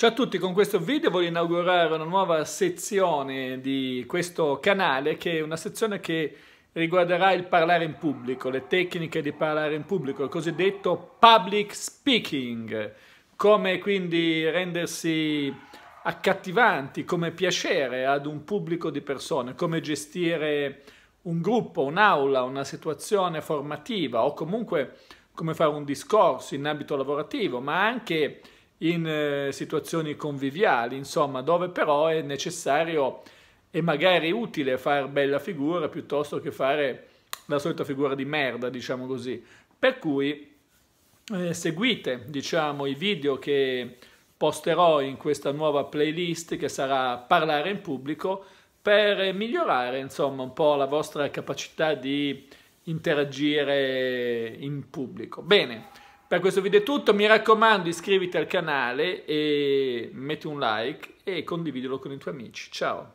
Ciao a tutti, con questo video voglio inaugurare una nuova sezione di questo canale che è una sezione che riguarderà il parlare in pubblico, le tecniche di parlare in pubblico, il cosiddetto public speaking, come quindi rendersi accattivanti, come piacere ad un pubblico di persone, come gestire un gruppo, un'aula, una situazione formativa o comunque come fare un discorso in ambito lavorativo, ma anche in eh, situazioni conviviali, insomma, dove però è necessario e magari utile far bella figura piuttosto che fare la solita figura di merda, diciamo così. Per cui eh, seguite, diciamo, i video che posterò in questa nuova playlist che sarà parlare in pubblico per migliorare, insomma, un po' la vostra capacità di interagire in pubblico. Bene. Per questo video è tutto, mi raccomando iscriviti al canale e metti un like e condividilo con i tuoi amici. Ciao!